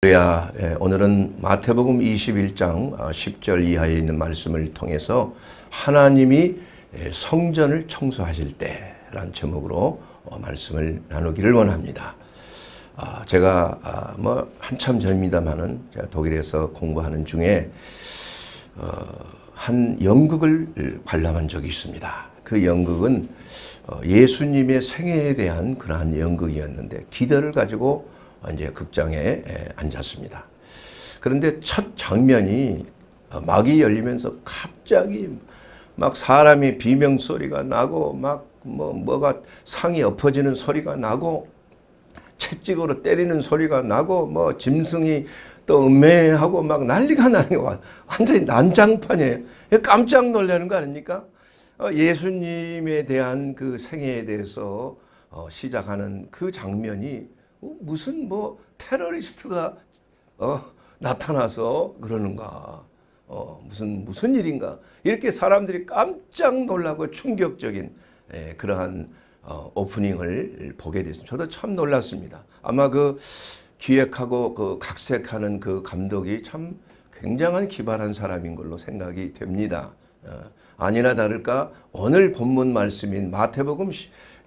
그래야 예, 오늘은 마태복음 21장 10절 아, 이하에 있는 말씀을 통해서 하나님이 예, 성전을 청소하실 때라는 제목으로 어, 말씀을 나누기를 원합니다. 아, 제가 아, 뭐 한참 전입니다만은 독일에서 공부하는 중에 어, 한 연극을 관람한 적이 있습니다. 그 연극은 어, 예수님의 생애에 대한 그러한 연극이었는데 기대를 가지고 이제 극장에 예, 앉았습니다. 그런데 첫 장면이 어, 막이 열리면서 갑자기 막 사람이 비명 소리가 나고 막 뭐 뭐가 상이 엎어지는 소리가 나고 채찍으로 때리는 소리가 나고 뭐 짐승이 또 음해하고 막 난리가 나는 거 완전히 난장판이에요. 깜짝 놀라는 거 아닙니까? 어, 예수님에 대한 그 생애에 대해서 어, 시작하는 그 장면이 어? 무슨 뭐 테러리스트가 어, 나타나서 그러는가? 어, 무슨 무슨 일인가? 이렇게 사람들이 깜짝 놀라고 충격적인 예, 그러한 어, 오프닝을 보게 됐습니다. 저도 참 놀랐습니다. 아마 그 기획하고 그 각색하는 그 감독이 참 굉장한 기발한 사람인 걸로 생각이 됩니다. 어, 아니나 다를까 오늘 본문 말씀인 마태복음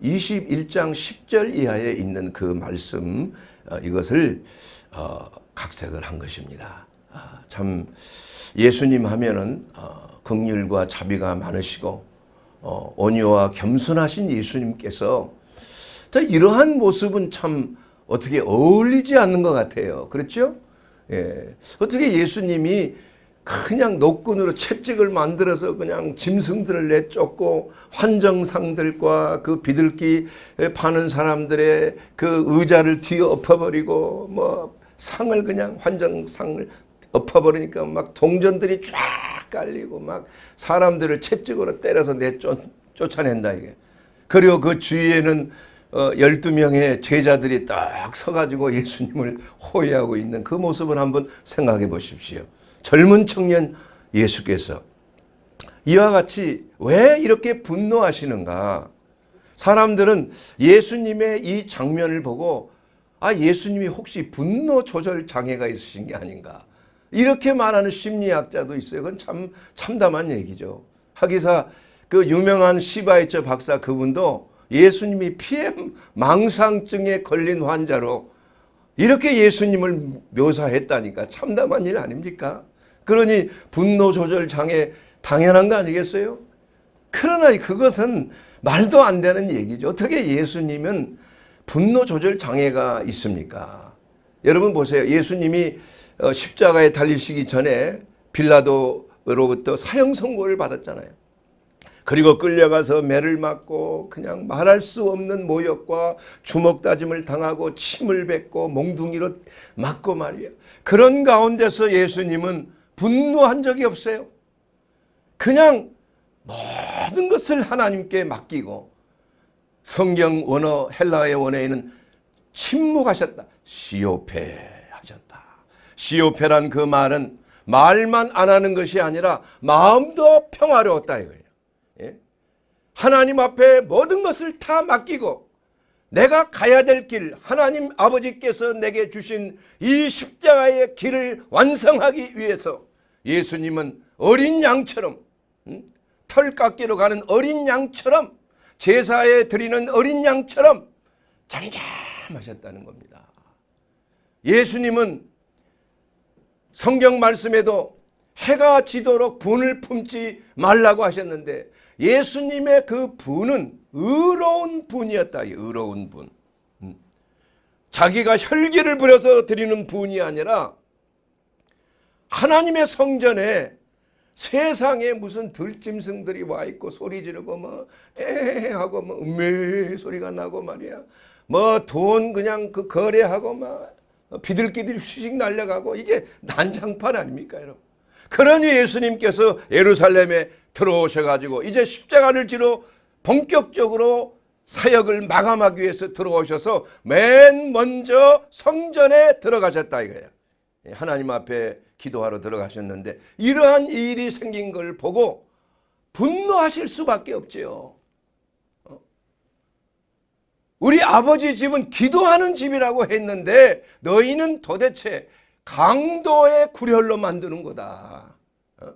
21장 10절 이하에 있는 그 말씀 어, 이것을 어, 각색을 한 것입니다. 아, 참 예수님 하면은 긍휼과 어, 자비가 많으시고 온유와 겸손하신 예수님께서 이러한 모습은 참 어떻게 어울리지 않는 것 같아요. 그렇죠? 예. 어떻게 예수님이 그냥 노끈으로 채찍을 만들어서 그냥 짐승들을 내쫓고 환정상들과 그 비둘기 파는 사람들의 그 의자를 뒤 엎어버리고 뭐 상을 그냥 환정상을 엎어버리니까 막 동전들이 쫙 깔리고 막 사람들을 채찍으로 때려서 내쫓아낸다 이게. 그리고 그 주위에는 어, 12명의 제자들이 딱 서가지고 예수님을 호위하고 있는 그 모습을 한번 생각해 보십시오. 젊은 청년 예수께서 이와 같이 왜 이렇게 분노하시는가? 사람들은 예수님의 이 장면을 보고 아 예수님이 혹시 분노 조절 장애가 있으신 게 아닌가 이렇게 말하는 심리학자도 있어요. 그건 참 참담한 얘기죠. 하기사 그 유명한 시바이처 박사 그분도 예수님이 PM 망상증에 걸린 환자로 이렇게 예수님을 묘사했다니까 참담한 일 아닙니까? 그러니 분노 조절 장애 당연한 거 아니겠어요? 그러나 그것은 말도 안 되는 얘기죠. 어떻게 예수님은 분노 조절 장애가 있습니까? 여러분 보세요. 예수님이 어, 십자가에 달리시기 전에 빌라도로부터 사형 선고를 받았잖아요. 그리고 끌려가서 매를 맞고 그냥 말할 수 없는 모욕과 주먹 다짐을 당하고 침을 뱉고 몽둥이로 맞고 말이에요. 그런 가운데서 예수님은 분노한 적이 없어요. 그냥 모든 것을 하나님께 맡기고 성경 원어 헬라의 원어에는 침묵하셨다. 시오페 하셨다. 시오페란 그 말은 말만 안 하는 것이 아니라 마음도 평화로웠다 이거예요. 예? 하나님 앞에 모든 것을 다 맡기고 내가 가야 될 길, 하나님 아버지께서 내게 주신 이 십자가의 길을 완성하기 위해서 예수님은 어린 양처럼 털깎이러 가는 어린 양처럼 제사에 드리는 어린 양처럼 잠잠하셨다는 겁니다. 예수님은 성경 말씀에도 해가 지도록 분을 품지 말라고 하셨는데 예수님의 그 분은 의로운 분이었다. 의로운 분. 자기가 혈기를 부려서 드리는 분이 아니라 하나님의 성전에 세상에 무슨 들짐승들이 와 있고 소리 지르고 뭐에 헤 하고 뭐 음메 소리가 나고 말이야. 뭐 돈 그냥 그 거래하고 막 비둘기들이 휘식 날려가고 이게 난장판 아닙니까 여러분. 그러니 예수님께서 예루살렘에 들어오셔가지고 이제 십자가를 지로 본격적으로 사역을 마감하기 위해서 들어오셔서 맨 먼저 성전에 들어가셨다 이거예요. 예, 하나님 앞에 기도하러 들어가셨는데 이러한 일이 생긴 걸 보고 분노하실 수밖에 없지요. 어? 우리 아버지 집은 기도하는 집이라고 했는데 너희는 도대체 강도의 구렬로 만드는 거다. 어?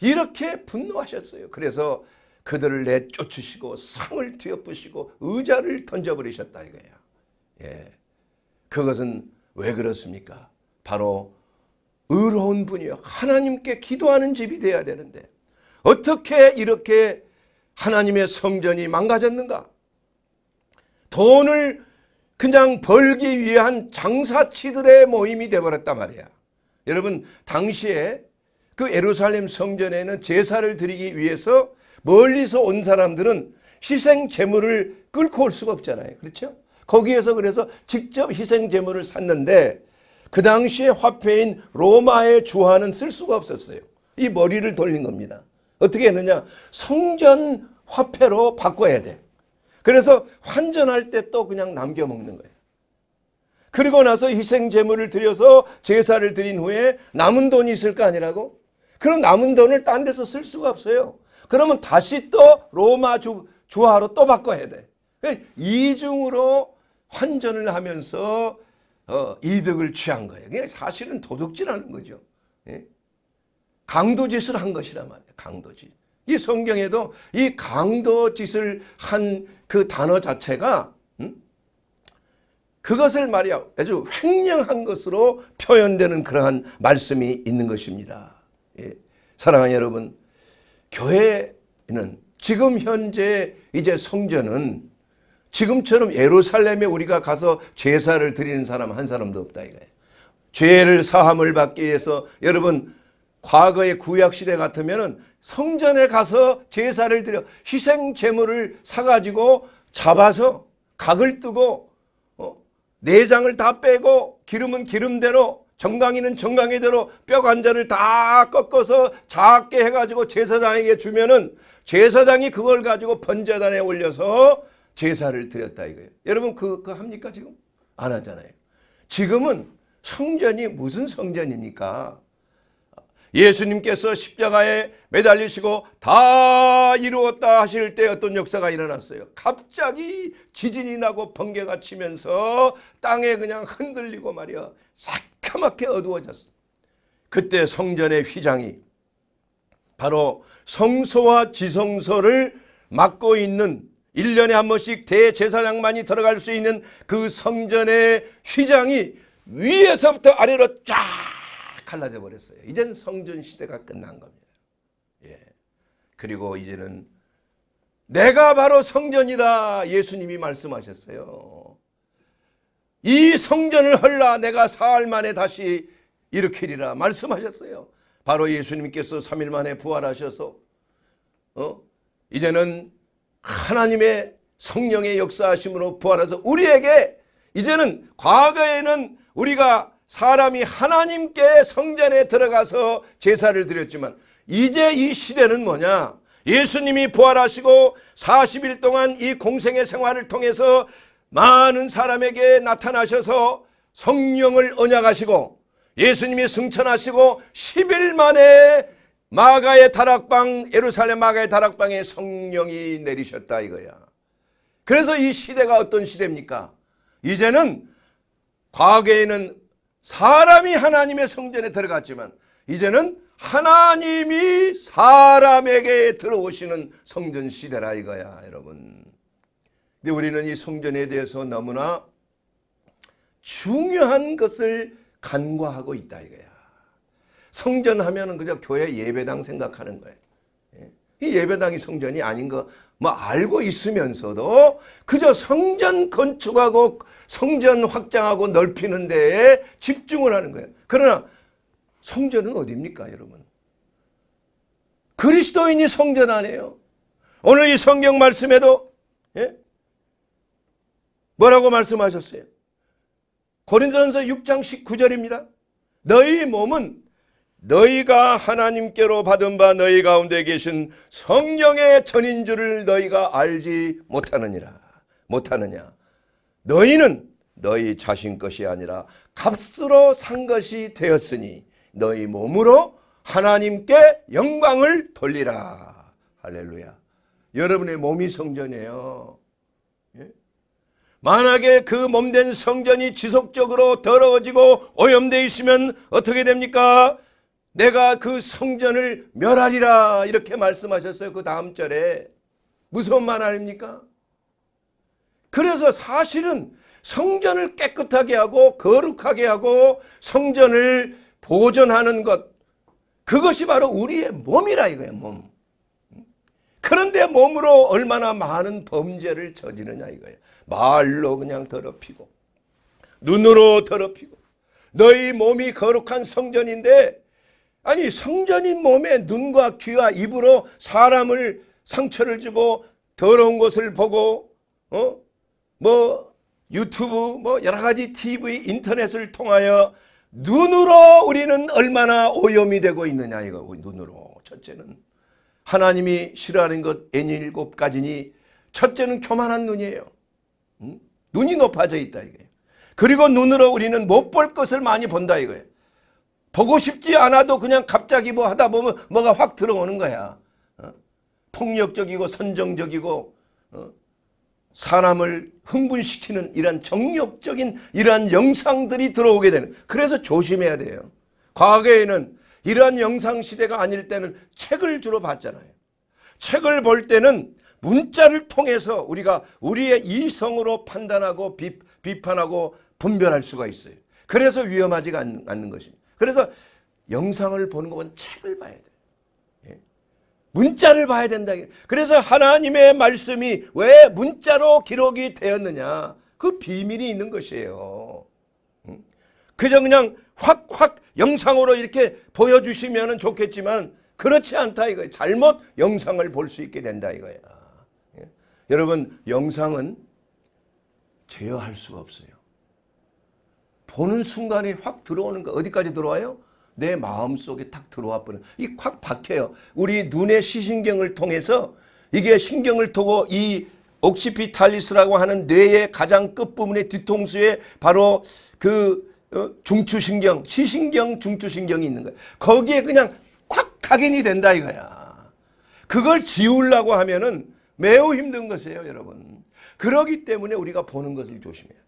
이렇게 분노하셨어요. 그래서 그들을 내쫓으시고 상을 뒤엎으시고 의자를 던져버리셨다 이거야. 예. 그것은 왜 그렇습니까? 바로 의로운 분이요. 하나님께 기도하는 집이 돼야 되는데 어떻게 이렇게 하나님의 성전이 망가졌는가? 돈을 그냥 벌기 위한 장사치들의 모임이 되버렸단 말이야. 여러분 당시에 그에루살렘 성전에는 제사를 드리기 위해서 멀리서 온 사람들은 희생 제물을 끌고 올 수가 없잖아요. 그렇죠? 거기에서 그래서 직접 희생 제물을 샀는데 그 당시에 화폐인 로마의 주화는 쓸 수가 없었어요. 이 머리를 돌린 겁니다. 어떻게 했느냐? 성전 화폐로 바꿔야 돼. 그래서 환전할 때 또 그냥 남겨 먹는 거예요. 그리고 나서 희생 제물을 드려서 제사를 드린 후에 남은 돈이 있을 거 아니라고? 그럼 남은 돈을 딴 데서 쓸 수가 없어요. 그러면 다시 또 로마 주, 주화로 또 바꿔야 돼. 그 이중으로 환전을 하면서 어, 이득을 취한 거예요. 그러니까 사실은 도둑질하는 거죠. 예? 강도짓을 한 거시란 말이에요. 강도짓. 이 성경에도 이 강도짓을 한 그 단어 자체가 음? 그것을 말이야 아주 횡령한 것으로 표현되는 그러한 말씀이 있는 것입니다. 예. 사랑하는 여러분 교회는 지금 현재 이제 성전은 지금처럼 예루살렘에 우리가 가서 제사를 드리는 사람 한 사람도 없다 이거예요. 죄를 사함을 받기 위해서 여러분 과거의 구약 시대 같으면은 성전에 가서 제사를 드려 희생 제물을 사가지고 잡아서 각을 뜨고 어? 내장을 다 빼고 기름은 기름대로 정강이는 정강이대로 뼈 관절을 다 꺾어서 작게 해가지고 제사장에게 주면은 제사장이 그걸 가지고 번제단에 올려서 제사를 드렸다 이거예요. 여러분 그, 그 합니까 지금? 안 하잖아요. 지금은 성전이 무슨 성전입니까? 예수님께서 십자가에 매달리시고 다 이루었다 하실 때 어떤 역사가 일어났어요. 갑자기 지진이 나고 번개가 치면서 땅에 그냥 흔들리고 말이야. 새카맣게 어두워졌어. 그때 성전의 휘장이 바로 성소와 지성소를 막고 있는 1년에 한 번씩 대제사장만이 들어갈 수 있는 그 성전의 휘장이 위에서부터 아래로 쫙 갈라져 버렸어요. 이젠 성전 시대가 끝난 겁니다. 예. 그리고 이제는 내가 바로 성전이다 예수님이 말씀하셨어요. 이 성전을 헐라 내가 사흘 만에 다시 일으키리라 말씀하셨어요. 바로 예수님께서 3일 만에 부활하셔서 어? 이제는 하나님의 성령의 역사하심으로 부활해서 우리에게 이제는 과거에는 우리가 사람이 하나님께 성전에 들어가서 제사를 드렸지만 이제 이 시대는 뭐냐? 예수님이 부활하시고 40일 동안 이 공생의 생활을 통해서 많은 사람에게 나타나셔서 성령을 언약하시고 예수님이 승천하시고 10일 만에 마가의 다락방 예루살렘 마가의 다락방에 성령이 내리셨다 이거야. 그래서 이 시대가 어떤 시대입니까? 이제는 과거에는 사람이 하나님의 성전에 들어갔지만 이제는 하나님이 사람에게 들어오시는 성전 시대라 이거야, 여러분. 근데 우리는 이 성전에 대해서 너무나 중요한 것을 간과하고 있다 이거야. 성전 하면은 그저 교회 예배당 생각하는 거예요. 예. 이 예배당이 성전이 아닌 거 뭐 알고 있으면서도 그저 성전 건축하고 성전 확장하고 넓히는 데에 집중을 하는 거예요. 그러나 성전은 어디입니까, 여러분? 그리스도인이 성전 아니에요. 오늘 이 성경 말씀에도 예? 뭐라고 말씀하셨어요? 고린도전서 6장 19절입니다. 너희 몸은 너희가 하나님께로 받은 바 너희 가운데 계신 성령의 전인 줄을 너희가 알지 못하느니라. 못하느냐. 너희는 너희 자신 것이 아니라 값으로 산 것이 되었으니 너희 몸으로 하나님께 영광을 돌리라. 할렐루야. 여러분의 몸이 성전이에요. 예? 만약에 그 몸된 성전이 지속적으로 더러워지고 오염되어 있으면 어떻게 됩니까? 내가 그 성전을 멸하리라 이렇게 말씀하셨어요. 그 다음 절에 무서운 말 아닙니까? 그래서 사실은 성전을 깨끗하게 하고 거룩하게 하고 성전을 보존하는 것 그것이 바로 우리의 몸이라 이거예요. 몸. 그런데 몸으로 얼마나 많은 범죄를 저지르냐 이거예요. 말로 그냥 더럽히고 눈으로 더럽히고 너희 몸이 거룩한 성전인데 아니 성전인 몸에 눈과 귀와 입으로 사람을 상처를 주고 더러운 것을 보고 어? 뭐 유튜브 뭐 여러 가지 TV 인터넷을 통하여 눈으로 우리는 얼마나 오염이 되고 있느냐 이거 눈으로 첫째는 하나님이 싫어하는 것 N일곱 가지니 첫째는 교만한 눈이에요. 응? 눈이 높아져 있다 이거예요. 그리고 눈으로 우리는 못 볼 것을 많이 본다 이거예요. 보고 싶지 않아도 그냥 갑자기 뭐 하다 보면 뭐가 확 들어오는 거야. 어? 폭력적이고 선정적이고 어? 사람을 흥분시키는 이런 정력적인 이러한 영상들이 들어오게 되는 그래서 조심해야 돼요. 과거에는 이러한 영상 시대가 아닐 때는 책을 주로 봤잖아요. 책을 볼 때는 문자를 통해서 우리가 우리의 이성으로 판단하고 비, 판하고 분별할 수가 있어요. 그래서 위험하지가 않는, 않는 것입니다. 그래서 영상을 보는 것은 책을 봐야 돼. 예? 문자를 봐야 된다. 그래서 하나님의 말씀이 왜 문자로 기록이 되었느냐. 그 비밀이 있는 것이에요. 그저 그냥 확확 영상으로 이렇게 보여주시면 좋겠지만 그렇지 않다 이거예요. 잘못 영상을 볼 수 있게 된다 이거야. 예? 여러분 영상은 제어할 수가 없어요. 보는 순간에 확 들어오는 거 어디까지 들어와요? 내 마음속에 탁 들어와 버려. 이확 박혀요. 우리 눈의 시신경을 통해서 이게 신경을 통고 이 옥시피탈리스라고 하는 뇌의 가장 끝부분의 뒤통수에 바로 그 어, 중추신경, 시신경, 중추신경이 있는 거예 거기에 그냥 콱 각인이 된다 이거야. 그걸 지우려고 하면은 매우 힘든 것이에요, 여러분. 그러기 때문에 우리가 보는 것을 조심해요.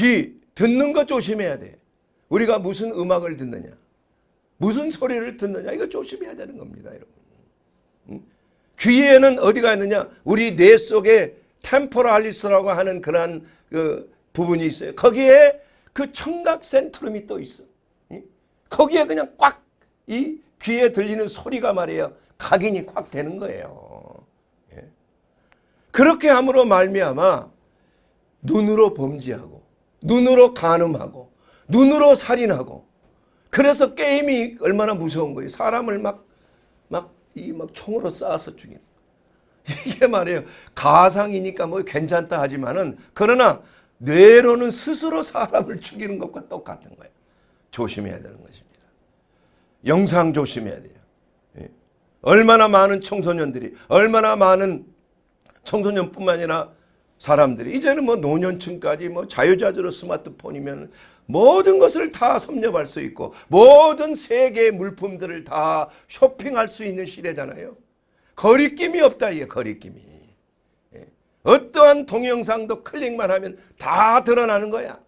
귀 듣는 거 조심해야 돼. 우리가 무슨 음악을 듣느냐. 무슨 소리를 듣느냐. 이거 조심해야 되는 겁니다. 여러분. 귀에는 어디가 있느냐. 우리 뇌 속에 템포랄리스라고 하는 그런 그 부분이 있어요. 거기에 그 청각 센트럼이 또 있어. 거기에 그냥 꽉 이 귀에 들리는 소리가 말이에요. 각인이 꽉 되는 거예요. 예. 그렇게 함으로 말미암아 눈으로 범죄하고 눈으로 간음하고 눈으로 살인하고 그래서 게임이 얼마나 무서운 거예요. 사람을 막막막막 총으로 쏴서 죽이 이게 말이에요. 가상이니까 뭐 괜찮다 하지만은 그러나 뇌로는 스스로 사람을 죽이는 것과 똑같은 거예요. 조심해야 되는 것입니다. 영상 조심해야 돼요. 예. 얼마나 많은 청소년들이 얼마나 많은 청소년뿐만 아니라 사람들이 이제는 뭐 노년층까지 뭐 자유자재로 스마트폰이면 모든 것을 다 섭렵할 수 있고 모든 세계의 물품들을 다 쇼핑할 수 있는 시대잖아요. 거리낌이 없다 이게 거리낌이. 예. 어떠한 동영상도 클릭만 하면 다 드러나는 거야.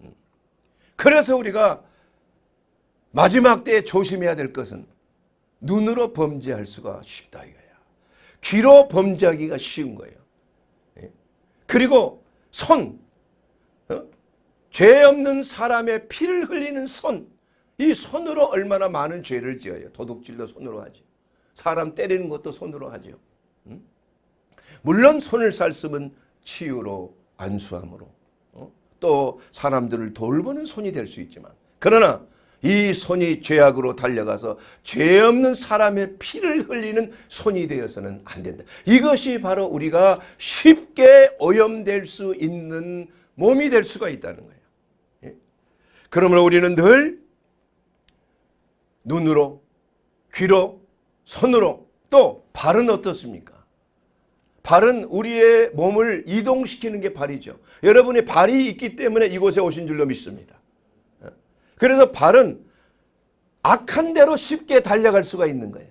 음. 그래서 우리가 마지막 때에 조심해야 될 것은 눈으로 범죄할 수가 쉽다 이거야. 귀로 범죄하기가 쉬운 거예요. 그리고 손, 어? 죄 없는 사람의 피를 흘리는 손, 이 손으로 얼마나 많은 죄를 지어요. 도둑질도 손으로 하죠. 사람 때리는 것도 손으로 하죠. 음? 물론 손을 살수면 치유로, 안수함으로, 어? 또 사람들을 돌보는 손이 될 수 있지만, 그러나 이 손이 죄악으로 달려가서 죄 없는 사람의 피를 흘리는 손이 되어서는 안 된다. 이것이 바로 우리가 쉽게 오염될 수 있는 몸이 될 수가 있다는 거예요. 예. 그러므로 우리는 늘 눈으로, 귀로, 손으로 또 발은 어떻습니까? 발은 우리의 몸을 이동시키는 게 발이죠. 여러분의 발이 있기 때문에 이곳에 오신 줄로 믿습니다. 그래서 발은 악한 대로 쉽게 달려갈 수가 있는 거예요.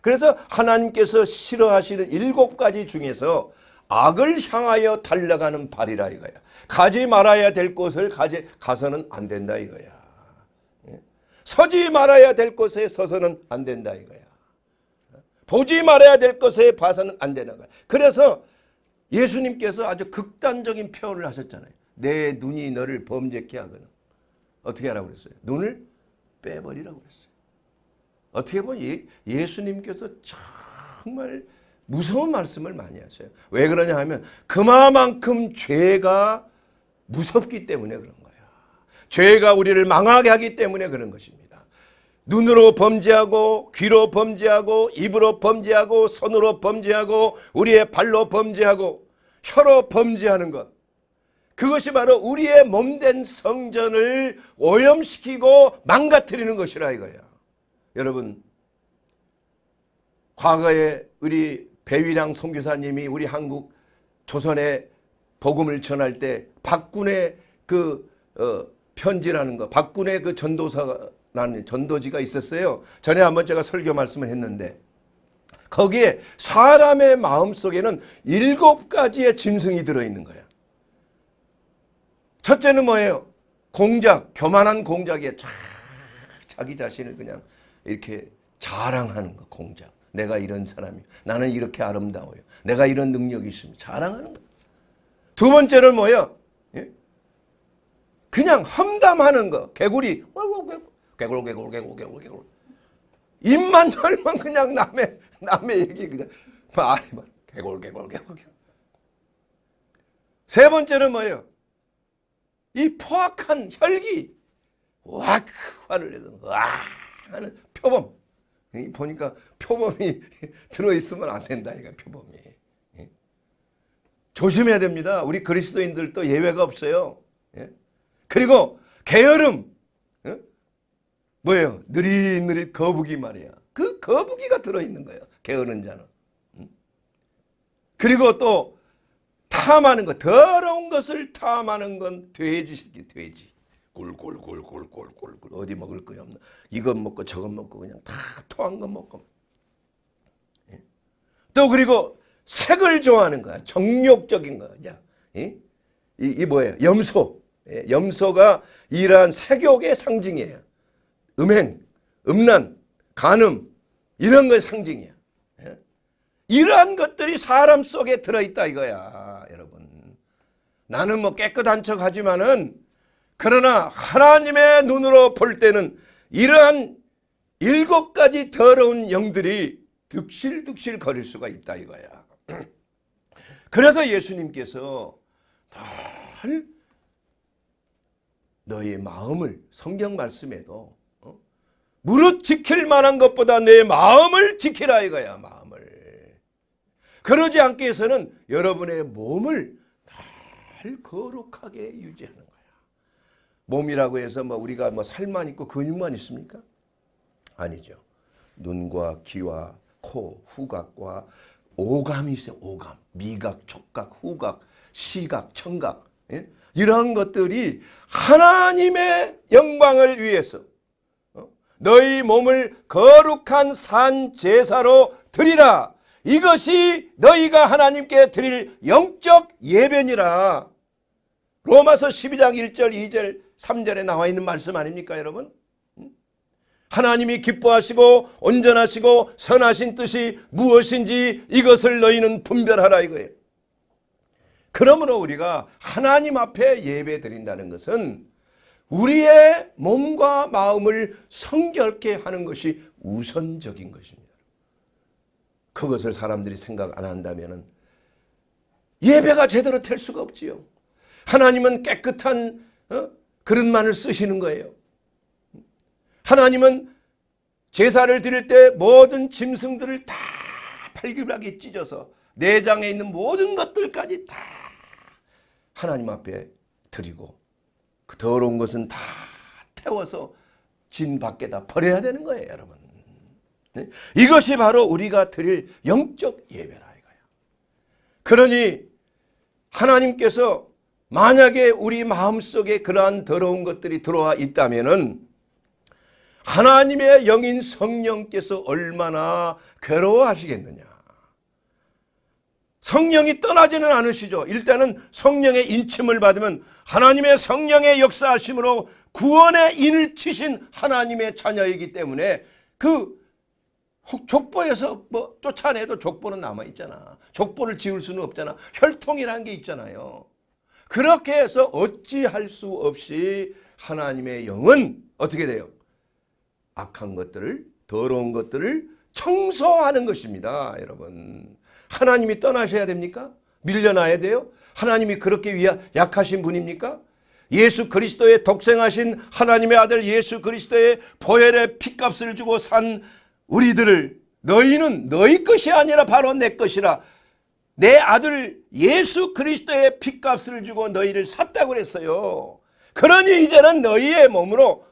그래서 하나님께서 싫어하시는 일곱 가지 중에서 악을 향하여 달려가는 발이라 이거야. 가지 말아야 될 곳을 가지, 가서는 안 된다 이거야. 예? 서지 말아야 될 곳에 서서는 안 된다 이거야. 보지 말아야 될 것에 봐서는 안 되는 거야. 그래서 예수님께서 아주 극단적인 표현을 하셨잖아요. 내 눈이 너를 범죄케 하거나 어떻게 하라고 그랬어요? 눈을 빼버리라고 그랬어요. 어떻게 보면 예, 수님께서 정말 무서운 말씀을 많이 하세요. 왜 그러냐 하면 그만큼 죄가 무섭기 때문에 그런 거예요. 죄가 우리를 망하게 하기 때문에 그런 것입니다. 눈으로 범죄하고 귀로 범죄하고 입으로 범죄하고 손으로 범죄하고 우리의 발로 범죄하고 혀로 범죄하는 것 그것이 바로 우리의 몸된 성전을 오염시키고 망가뜨리는 것이라 이거야. 여러분 과거에 우리 배위량 선교사님이 우리 한국 조선에 복음을 전할 때 박군의 그 어, 편지라는 거 박군의 그 전도사라는 전도지가 있었어요. 전에 한번 제가 설교 말씀을 했는데 거기에 사람의 마음속에는 일곱 가지의 짐승이 들어있는 거야. 첫째는 뭐예요? 공작, 교만한 공작에 자기 자신을 그냥 이렇게 자랑하는 거, 공작. 내가 이런 사람이 나는 이렇게 아름다워요. 내가 이런 능력이 있습니 자랑하는 거. 두 번째는 뭐예요? 예? 그냥 험담하는 거. 개구리. 개굴, 개굴, 개굴, 개굴, 개굴. 입만 열면 그냥 남의, 남의 얘기 그냥 말이 막 개굴, 개굴, 개굴, 개굴. 세 번째는 뭐예요? 이 포악한 혈기 왁 그 화를 내던 왁 아, 하는 표범 보니까 표범이 들어있으면 안 된다 이거 표범이 예? 조심해야 됩니다 우리 그리스도인들도 예외가 없어요 예? 그리고 게으름 예? 뭐예요 느릿느릿 거북이 말이야 그 거북이가 들어있는 거예요 게으른 자는 음? 그리고 또 탐하는 것, 더러운 것을 탐하는 건 돼지 새끼, 돼지. 꿀꿀꿀꿀꿀꿀꿀 어디 먹을 거야 없나 이것 먹고 저것 먹고 그냥 다 토한 거 먹고 예? 또 그리고 색을 좋아하는 거야 정욕적인 거야 예? 이, 이 뭐예요 염소 예? 염소가 이러한 색욕의 상징이에요 음행 음란 간음 이런 걸 상징이야 이러한 것들이 사람 속에 들어있다 이거야 여러분 나는 뭐 깨끗한 척 하지만은 그러나 하나님의 눈으로 볼 때는 이러한 일곱 가지 더러운 영들이 득실득실 거릴 수가 있다 이거야 그래서 예수님께서 늘 너의 마음을 성경 말씀에도 어? 무릇 지킬 만한 것보다 내 마음을 지키라 이거야 마음을 그러지 않기 위해서는 여러분의 몸을 늘 거룩하게 유지하는 거야. 몸이라고 해서 뭐 우리가 뭐 살만 있고 근육만 있습니까? 아니죠. 눈과 귀와 코, 후각과 오감이 있어요. 오감. 미각, 촉각, 후각, 시각, 청각. 예? 이런 것들이 하나님의 영광을 위해서 어? 너희 몸을 거룩한 산 제사로 드리라. 이것이 너희가 하나님께 드릴 영적 예변니라 로마서 12장 1절 2절 3절에 나와 있는 말씀 아닙니까 여러분? 하나님이 기뻐하시고 온전하시고 선하신 뜻이 무엇인지 이것을 너희는 분별하라 이거예요. 그러므로 우리가 하나님 앞에 예배 드린다는 것은 우리의 몸과 마음을 성결케 하는 것이 우선적인 것입니다. 그것을 사람들이 생각 안 한다면 예배가 제대로 될 수가 없지요. 하나님은 깨끗한 어? 그릇만을 쓰시는 거예요. 하나님은 제사를 드릴 때 모든 짐승들을 다 팔기하게 찢어서 내장에 있는 모든 것들까지 다 하나님 앞에 드리고 그 더러운 것은 다 태워서 진 밖에다 버려야 되는 거예요 여러분. 네? 이것이 바로 우리가 드릴 영적 예배라 이거야 그러니 하나님께서 만약에 우리 마음속에 그러한 더러운 것들이 들어와 있다면은 하나님의 영인 성령께서 얼마나 괴로워하시겠느냐. 성령이 떠나지는 않으시죠. 일단은 성령의 인침을 받으면 하나님의 성령의 역사하심으로 구원의 인을 치신 하나님의 자녀이기 때문에 그 족보에서 뭐 쫓아내도 족보는 남아있잖아. 족보를 지울 수는 없잖아. 혈통이라는 게 있잖아요. 그렇게 해서 어찌할 수 없이 하나님의 영은 어떻게 돼요? 악한 것들을 더러운 것들을 청소하는 것입니다. 여러분 하나님이 떠나셔야 됩니까? 밀려나야 돼요? 하나님이 그렇게 위하, 약하신 분입니까? 예수 그리스도의 독생하신 하나님의 아들 예수 그리스도의 보혈의 피값을 주고 산 우리들을 너희는 너희 것이 아니라 바로 내 것이라 내 아들 예수 그리스도의 핏값을 주고 너희를 샀다고 그랬어요. 그러니 이제는 너희의 몸으로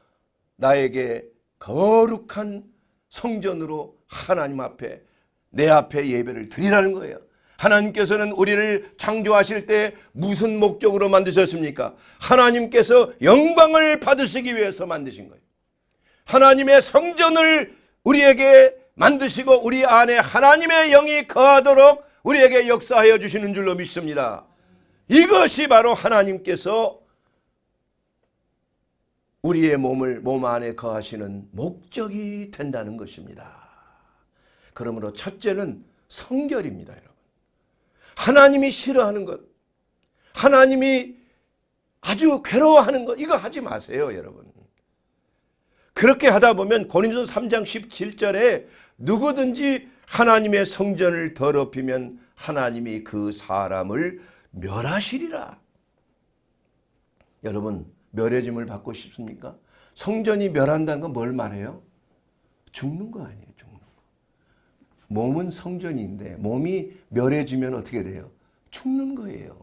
나에게 거룩한 성전으로 하나님 앞에 내 앞에 예배를 드리라는 거예요. 하나님께서는 우리를 창조하실 때 무슨 목적으로 만드셨습니까? 하나님께서 영광을 받으시기 위해서 만드신 거예요. 하나님의 성전을 우리에게 만드시고 우리 안에 하나님의 영이 거하도록 우리에게 역사하여 주시는 줄로 믿습니다. 이것이 바로 하나님께서 우리의 몸을 몸 안에 거하시는 목적이 된다는 것입니다. 그러므로 첫째는 성결입니다, 여러분. 하나님이 싫어하는 것, 하나님이 아주 괴로워하는 것, 이거 하지 마세요, 여러분. 그렇게 하다 보면 고린도 3장 17절에 누구든지 하나님의 성전을 더럽히면 하나님이 그 사람을 멸하시리라. 여러분 멸해짐을 받고 싶습니까? 성전이 멸한다는 건 뭘 말해요? 죽는 거 아니에요. 죽는 거. 몸은 성전인데 몸이 멸해지면 어떻게 돼요? 죽는 거예요.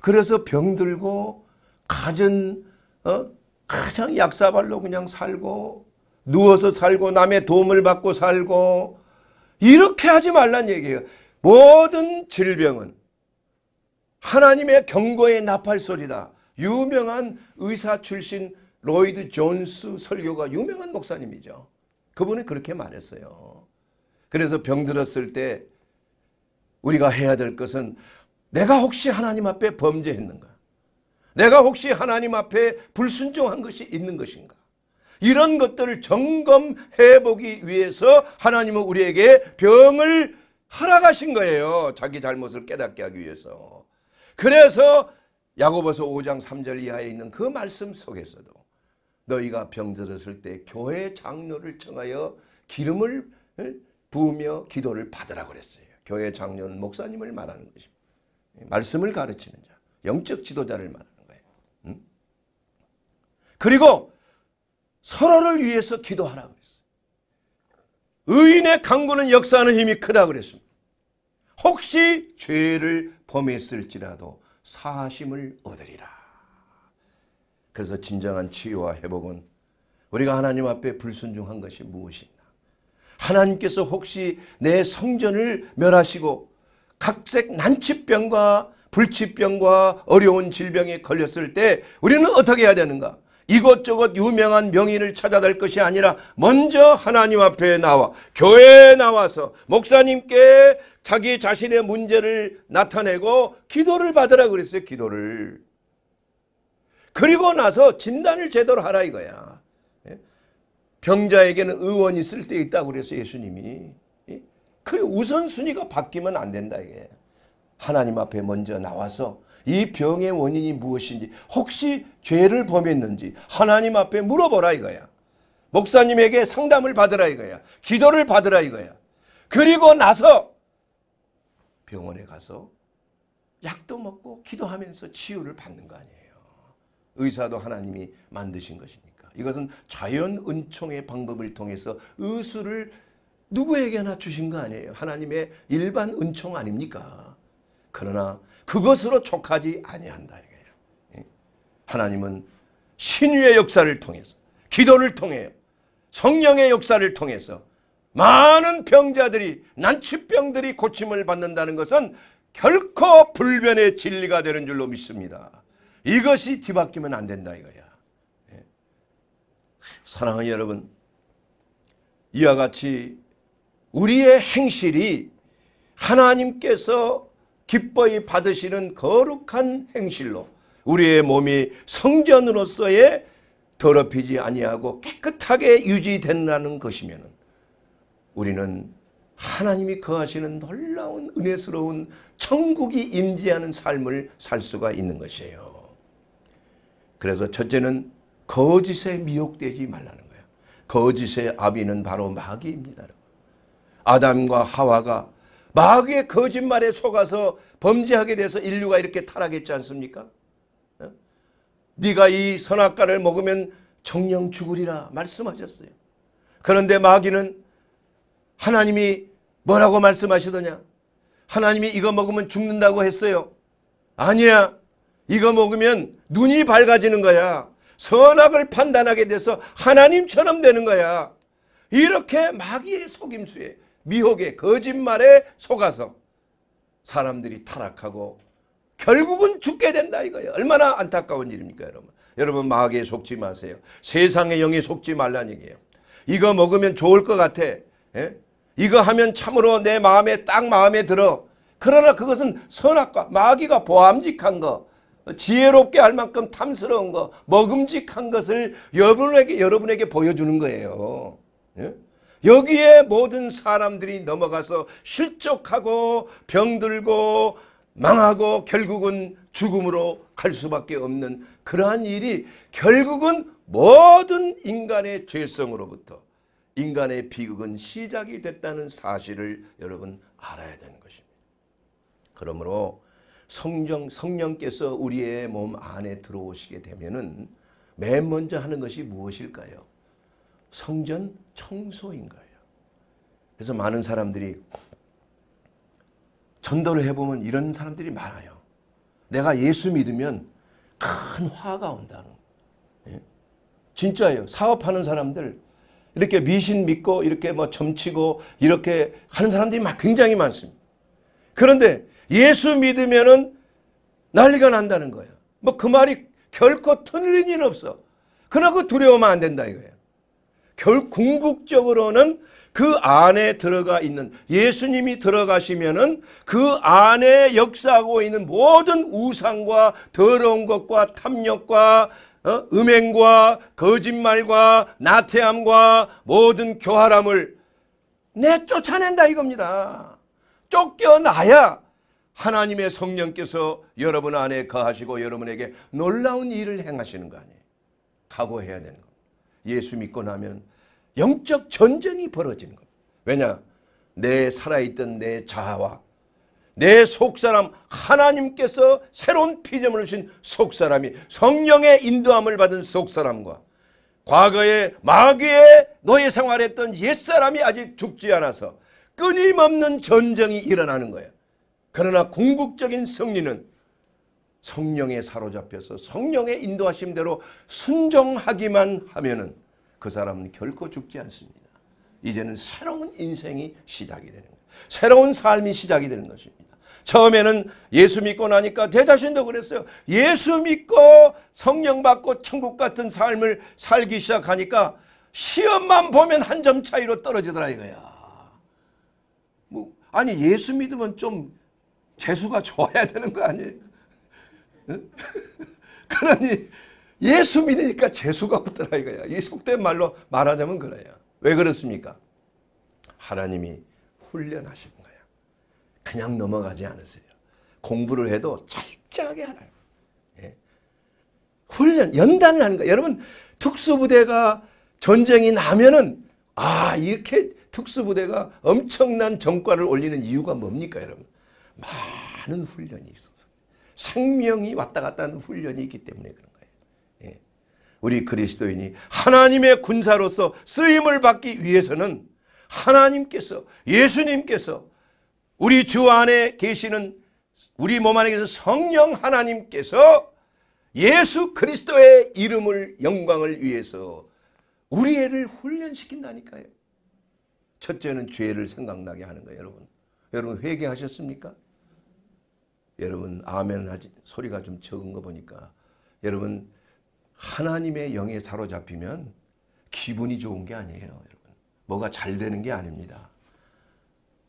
그래서 병들고 가진 어? 그냥 약사발로 그냥 살고 누워서 살고 남의 도움을 받고 살고 이렇게 하지 말란 얘기예요. 모든 질병은 하나님의 경고의 나팔 소리다. 유명한 의사 출신 로이드 존스 설교가 유명한 목사님이죠. 그분이 그렇게 말했어요. 그래서 병들었을 때 우리가 해야 될 것은 내가 혹시 하나님 앞에 범죄했는가? 내가 혹시 하나님 앞에 불순종한 것이 있는 것인가? 이런 것들을 점검해 보기 위해서 하나님은 우리에게 병을 허락하신 거예요. 자기 잘못을 깨닫게 하기 위해서. 그래서 야고보서 5장 3절 이하에 있는 그 말씀 속에서도 너희가 병들었을 때 교회 장로를 청하여 기름을 부으며 기도를 받으라 그랬어요. 교회 장로는 목사님을 말하는 것입니다. 말씀을 가르치는 자, 영적 지도자를 말하는 그리고 서로를 위해서 기도하라 그랬어요. 의인의 강구는 역사하는 힘이 크다 그랬습니다. 혹시 죄를 범했을지라도 사심을 얻으리라. 그래서 진정한 치유와 회복은 우리가 하나님 앞에 불순종한 것이 무엇인가? 하나님께서 혹시 내 성전을 멸하시고 각색 난치병과 불치병과 어려운 질병에 걸렸을 때 우리는 어떻게 해야 되는가? 이것저것 유명한 명인을 찾아갈 것이 아니라 먼저 하나님 앞에 나와 교회에 나와서 목사님께 자기 자신의 문제를 나타내고 기도를 받으라 그랬어요. 기도를. 그리고 나서 진단을 제대로 하라 이거야. 예? 병자에게는 의원이 쓸때 있다고 그래서 예수님이. 예? 그리고 우선순위가 바뀌면 안 된다 이게. 하나님 앞에 먼저 나와서 이 병의 원인이 무엇인지 혹시 죄를 범했는지 하나님 앞에 물어보라 이거야. 목사님에게 상담을 받으라 이거야. 기도를 받으라 이거야. 그리고 나서 병원에 가서 약도 먹고 기도하면서 치유를 받는 거 아니에요. 의사도 하나님이 만드신 것입니까? 이것은 자연 은총의 방법을 통해서 의술을 누구에게나 주신 거 아니에요. 하나님의 일반 은총 아닙니까? 그러나 그것으로 촉하지 아니한다 이거예요. 예. 하나님은 신유의 역사를 통해서 기도를 통해 성령의 역사를 통해서 많은 병자들이 난치병들이 고침을 받는다는 것은 결코 불변의 진리가 되는 줄로 믿습니다. 이것이 뒤바뀌면 안 된다 이거야. 예. 사랑하는 여러분 이와 같이 우리의 행실이 하나님께서 기뻐히 받으시는 거룩한 행실로 우리의 몸이 성전으로서의 더럽히지 아니하고 깨끗하게 유지된다는 것이면 우리는 하나님이 거하시는 놀라운 은혜스러운 천국이 임재하는 삶을 살 수가 있는 것이에요. 그래서 첫째는 거짓에 미혹되지 말라는 거예요. 거짓의 아비는 바로 마귀입니다. 아담과 하와가 마귀의 거짓말에 속아서 범죄하게 돼서 인류가 이렇게 타락했지 않습니까? 어? 네가 이 선악과를 먹으면 정령 죽으리라 말씀하셨어요. 그런데 마귀는 하나님이 뭐라고 말씀하시더냐? 하나님이 이거 먹으면 죽는다고 했어요. 아니야. 이거 먹으면 눈이 밝아지는 거야. 선악을 판단하게 돼서 하나님처럼 되는 거야. 이렇게 마귀의 속임수에 미혹의 거짓말에 속아서 사람들이 타락하고 결국은 죽게 된다 이거예요. 얼마나 안타까운 일입니까 여러분. 여러분 마귀에 속지 마세요. 세상의 영에 속지 말라는 얘기예요. 이거 먹으면 좋을 것 같아. 예? 이거 하면 참으로 내 마음에 딱 마음에 들어. 그러나 그것은 선악과 마귀가 보암직한 거 지혜롭게 할 만큼 탐스러운 거 먹음직한 것을 여러분에게 여러분에게 보여주는 거예요. 예? 여기에 모든 사람들이 넘어가서 실족하고 병들고 망하고 결국은 죽음으로 갈 수밖에 없는 그러한 일이 결국은 모든 인간의 죄성으로부터 인간의 비극은 시작이 됐다는 사실을 여러분 알아야 되는 것입니다. 그러므로 성령, 성령께서 우리의 몸 안에 들어오시게 되면맨 먼저 하는 것이 무엇일까요? 성전 청소인 거예요. 그래서 많은 사람들이 전도를 해보면 이런 사람들이 많아요. 내가 예수 믿으면 큰 화가 온다는 예? 진짜예요. 사업하는 사람들 이렇게 미신 믿고 이렇게 뭐 점치고 이렇게 하는 사람들이 막 굉장히 많습니다. 그런데 예수 믿으면은 난리가 난다는 거예요. 뭐 그 말이 결코 틀린 일 없어. 그러나 그 두려우면 안 된다 이거예요. 결 궁극적으로는 그 안에 들어가 있는 예수님이 들어가시면은 그 안에 역사하고 있는 모든 우상과 더러운 것과 탐욕과 어? 음행과 거짓말과 나태함과 모든 교활함을 내쫓아낸다 이겁니다. 쫓겨나야 하나님의 성령께서 여러분 안에 거하시고 여러분에게 놀라운 일을 행하시는 거 아니에요. 각오해야 되는 겁 예수 믿고 나면 영적 전쟁이 벌어지는 겁니다. 왜냐? 내 살아있던 내 자아와 내 속사람 하나님께서 새로운 피조물을 주신 속사람이 성령의 인도함을 받은 속사람과 과거의 마귀의 노예 생활했던 옛사람이 아직 죽지 않아서 끊임없는 전쟁이 일어나는 거예요. 그러나 궁극적인 승리는 성령에 사로잡혀서 성령의 인도하심대로 순종하기만 하면은 그 사람은 결코 죽지 않습니다. 이제는 새로운 인생이 시작이 되는 거예요. 새로운 삶이 시작이 되는 것입니다. 처음에는 예수 믿고 나니까 제 자신도 그랬어요. 예수 믿고 성령 받고 천국 같은 삶을 살기 시작하니까 시험만 보면 한 점 차이로 떨어지더라 이거야. 뭐 아니 예수 믿으면 좀 재수가 좋아야 되는 거 아니에요? 그러니 예수 믿으니까 재수가 없더라 이거야. 이 속된 말로 말하자면 그래요. 왜 그렇습니까? 하나님이 훈련하신 거야. 그냥 넘어가지 않으세요. 공부를 해도 철저하게 하라. 예. 훈련, 연단을 하는 거야. 여러분 특수부대가 전쟁이 나면은 아 이렇게 특수부대가 엄청난 정과를 올리는 이유가 뭡니까 여러분? 많은 훈련이 있어서 생명이 왔다 갔다 하는 훈련이 있기 때문에 그런 우리 그리스도인이 하나님의 군사로서 쓰임을 받기 위해서는 하나님께서 예수님께서 우리 주 안에 계시는 우리 몸 안에 계신 성령 하나님께서 예수 그리스도의 이름을 영광을 위해서 우리 애를 훈련시킨다니까요. 첫째는 죄를 생각나게 하는 거예요, 여러분. 여러분 회개하셨습니까? 여러분 아멘 하지, 소리가 좀 적은 거 보니까 여러분 하나님의 영에 사로잡히면 기분이 좋은 게 아니에요, 여러분. 뭐가 잘 되는 게 아닙니다.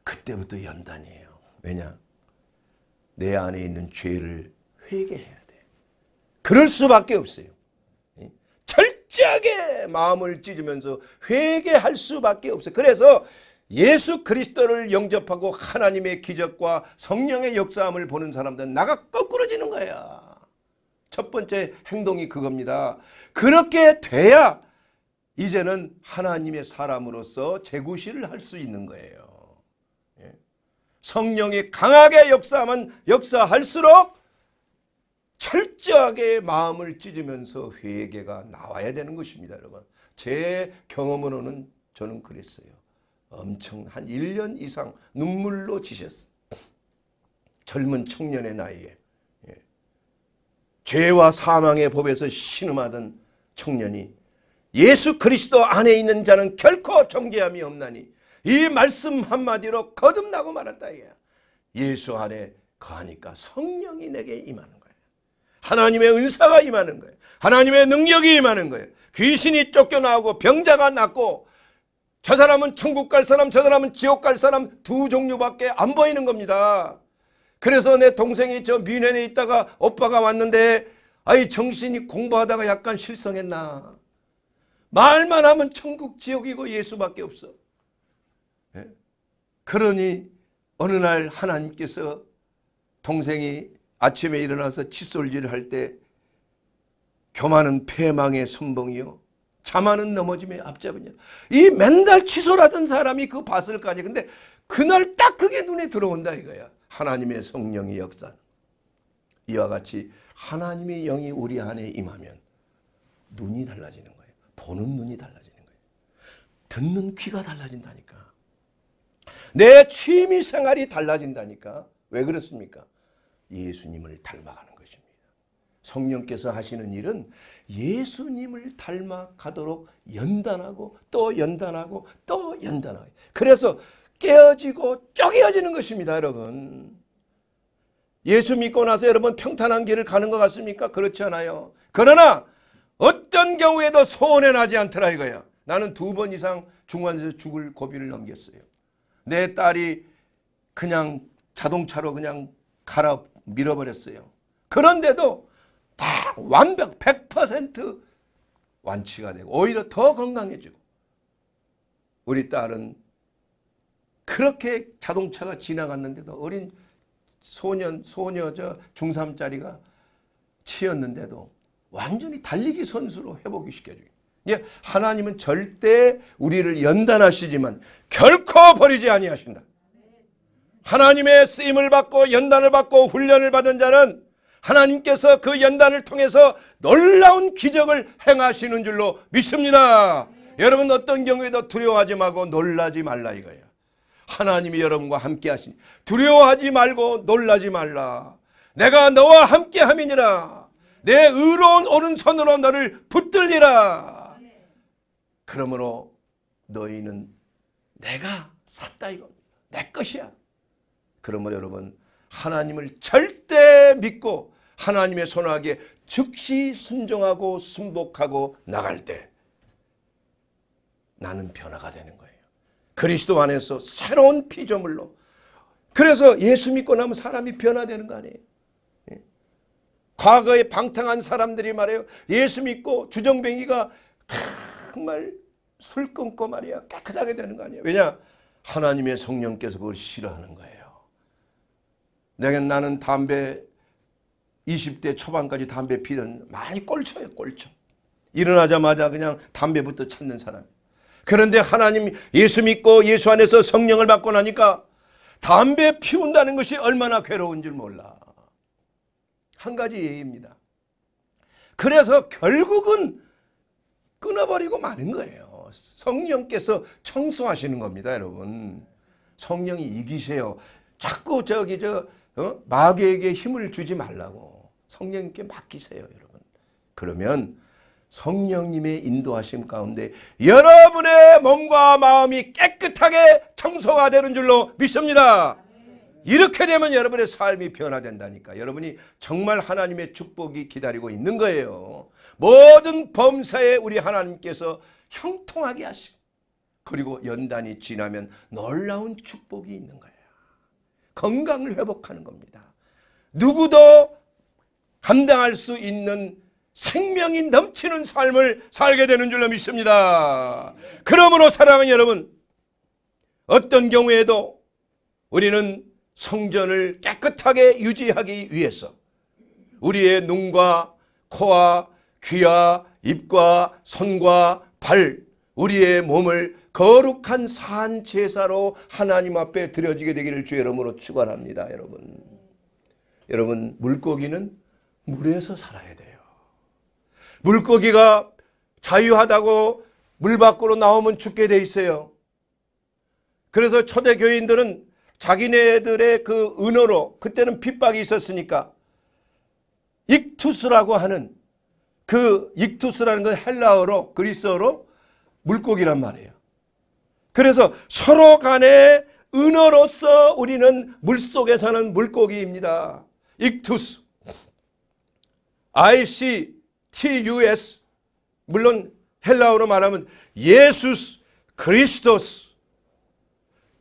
그때부터 연단이에요. 왜냐? 내 안에 있는 죄를 회개해야 돼. 그럴 수밖에 없어요. 예? 철저하게 마음을 찢으면서 회개할 수밖에 없어요. 그래서 예수 그리스도를 영접하고 하나님의 기적과 성령의 역사함을 보는 사람들은 나가 거꾸로 지는 거야. 첫 번째 행동이 그겁니다. 그렇게 돼야 이제는 하나님의 사람으로서 재구실을 할 수 있는 거예요. 예. 성령이 강하게 역사하면 역사할수록 철저하게 마음을 찢으면서 회개가 나와야 되는 것입니다. 여러분. 제 경험으로는 저는 그랬어요. 엄청 한 1년 이상 눈물로 지셨어요. 젊은 청년의 나이에. 죄와 사망의 법에서 신음하던 청년이 예수 그리스도 안에 있는 자는 결코 정죄함이 없나니 이 말씀 한마디로 거듭나고 말았다 이거야. 예수 안에 거하니까 성령이 내게 임하는 거예요. 하나님의 은사가 임하는 거예요. 하나님의 능력이 임하는 거예요. 귀신이 쫓겨나고 병자가 낫고 저 사람은 천국 갈 사람 저 사람은 지옥 갈 사람 두 종류밖에 안 보이는 겁니다. 그래서 내 동생이 저 뮌헨에 있다가 오빠가 왔는데 아이 정신이 공부하다가 약간 실성했나. 말만 하면 천국 지옥이고 예수밖에 없어. 네? 그러니 어느 날 하나님께서 동생이 아침에 일어나서 칫솔질을 할 때 교만은 폐망의 선봉이요. 자만은 넘어짐의 앞잡은 이 맨날 칫솔하던 사람이 그 봤을까지. 거 근데 그날 딱 그게 눈에 들어온다 이거야. 하나님의 성령이 역사 이와 같이 하나님의 영이 우리 안에 임하면 눈이 달라지는 거예요. 보는 눈이 달라지는 거예요. 듣는 귀가 달라진다니까. 내 취미 생활이 달라진다니까. 왜 그렇습니까? 예수님을 닮아가는 것입니다. 성령께서 하시는 일은 예수님을 닮아가도록 연단하고 또 연단하고 또 연단하고 그래서 깨어지고 쪼개어지는 것입니다, 여러분. 예수 믿고 나서 여러분 평탄한 길을 가는 것 같습니까? 그렇지 않아요. 그러나 어떤 경우에도 소원에 나지 않더라 이거야. 나는 두 번 이상 중환에서 죽을 고비를 넘겼어요. 내 딸이 그냥 자동차로 그냥 갈아 밀어버렸어요. 그런데도 다 완벽 100% 완치가 되고 오히려 더 건강해지고 우리 딸은 그렇게 자동차가 지나갔는데도 어린 소년, 소녀, 저 중3짜리가 치였는데도 완전히 달리기 선수로 회복이 시켜줘기 예, 하나님은 절대 우리를 연단하시지만 결코 버리지 아니하신다. 하나님의 쓰임을 받고 연단을 받고 훈련을 받은 자는 하나님께서 그 연단을 통해서 놀라운 기적을 행하시는 줄로 믿습니다. 여러분 어떤 경우에도 두려워하지 말고 놀라지 말라 이거예요. 하나님이 여러분과 함께 하시니 두려워하지 말고 놀라지 말라. 내가 너와 함께 함이니라. 내 의로운 오른손으로 너를 붙들리라. 그러므로 너희는 내가 샀다 이겁니다. 내 것이야. 그러므로 여러분 하나님을 절대 믿고 하나님의 손아귀에 즉시 순종하고 순복하고 나갈 때 나는 변화가 되는 거예요. 그리스도 안에서 새로운 피조물로 그래서 예수 믿고 나면 사람이 변화되는 거 아니에요. 예. 과거에 방탕한 사람들이 말해요. 예수 믿고 주정뱅이가 정말 술 끊고 말이야 깨끗하게 되는 거 아니에요. 왜냐? 하나님의 성령께서 그걸 싫어하는 거예요. 내가 나는 담배 20대 초반까지 담배 피는 많이 꼴쳐요 꼴쳐. 일어나자마자 그냥 담배부터 찾는 사람. 그런데 하나님 예수 믿고 예수 안에서 성령을 받고 나니까 담배 피운다는 것이 얼마나 괴로운 줄 몰라. 한 가지 예입니다. 그래서 결국은 끊어버리고 마는 거예요. 성령께서 청소하시는 겁니다, 여러분. 성령이 이기세요. 자꾸 저기 저 어? 마귀에게 힘을 주지 말라고 성령님께 맡기세요, 여러분. 그러면 성령님의 인도하심 가운데 여러분의 몸과 마음이 깨끗하게 청소가 되는 줄로 믿습니다. 이렇게 되면 여러분의 삶이 변화된다니까. 여러분이 정말 하나님의 축복이 기다리고 있는 거예요. 모든 범사에 우리 하나님께서 형통하게 하시고 그리고 연단이 지나면 놀라운 축복이 있는 거예요. 건강을 회복하는 겁니다. 누구도 감당할 수 있는 생명이 넘치는 삶을 살게 되는 줄로 믿습니다. 그러므로 사랑하는 여러분, 어떤 경우에도 우리는 성전을 깨끗하게 유지하기 위해서 우리의 눈과 코와 귀와 입과 손과 발, 우리의 몸을 거룩한 산 제사로 하나님 앞에 드려지게 되기를 주의 이름으로 축원합니다, 여러분. 여러분, 물고기는 물에서 살아야 돼요. 물고기가 자유하다고 물 밖으로 나오면 죽게 돼 있어요. 그래서 초대 교인들은 자기네들의 그 은어로 그때는 핍박이 있었으니까 익투스라고 하는 그 익투스라는 건 헬라어로 그리스어로 물고기란 말이에요. 그래서 서로 간에 은어로서 우리는 물속에 사는 물고기입니다. 익투스. I see TUS 물론 헬라어로 말하면 예수스 그리스도스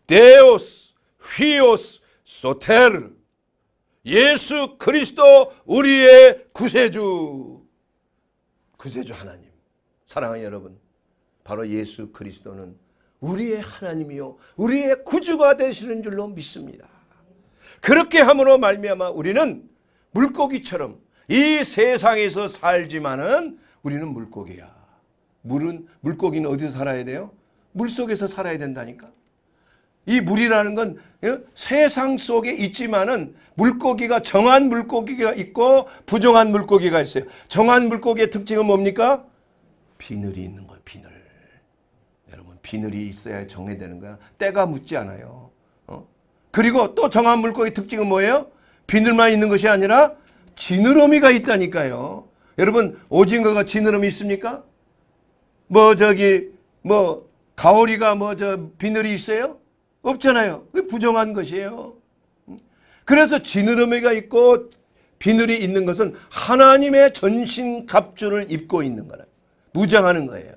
데오스 휘오스 소텔 예수 그리스도 우리의 구세주 구세주 하나님 사랑하는 여러분 바로 예수 그리스도는 우리의 하나님이요 우리의 구주가 되시는 줄로 믿습니다. 그렇게 함으로 말미암아 우리는 물고기처럼 이 세상에서 살지만은 우리는 물고기야. 물은 물고기는 어디서 살아야 돼요? 물 속에서 살아야 된다니까. 이 물이라는 건 어? 세상 속에 있지만은 물고기가 정한 물고기가 있고 부정한 물고기가 있어요. 정한 물고기의 특징은 뭡니까? 비늘이 있는 거예요. 비늘. 여러분 비늘이 있어야 정해되는 거야. 때가 묻지 않아요. 어? 그리고 또 정한 물고기 특징은 뭐예요? 비늘만 있는 것이 아니라 지느러미가 있다니까요. 여러분 오징어가 지느러미 있습니까? 뭐 저기 뭐 가오리가 뭐 저 비늘이 있어요? 없잖아요. 그 부정한 것이에요. 음. 그래서 지느러미가 있고 비늘이 있는 것은 하나님의 전신 갑주를 입고 있는 거라. 무장하는 거예요.